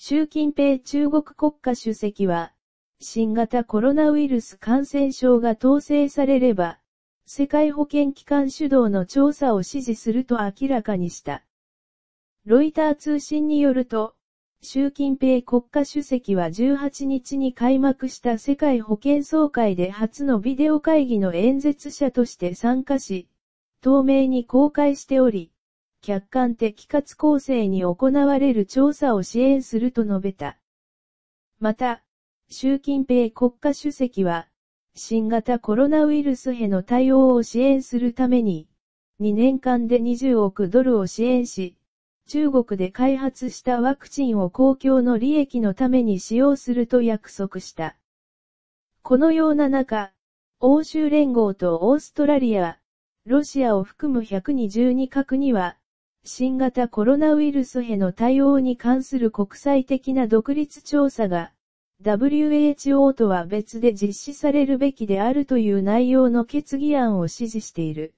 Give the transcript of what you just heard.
習近平中国国家主席は、新型コロナウイルス感染症が統制されれば、世界保健機関主導の調査を指示すると明らかにした。ロイター通信によると、習近平国家主席は18日に開幕した世界保健総会で初のビデオ会議の演説者として参加し、透明に公開しており、客観的かつ公正に行われる調査を支援すると述べた。また、習近平国家主席は、新型コロナウイルスへの対応を支援するために、2年間で20億ドルを支援し、中国で開発したワクチンを公共の利益のために使用すると約束した。このような中、欧州連合とオーストラリア、ロシアを含む122カには、新型コロナウイルスへの対応に関する国際的な独立調査が、WHO とは別で実施されるべきであるという内容の決議案を支持している。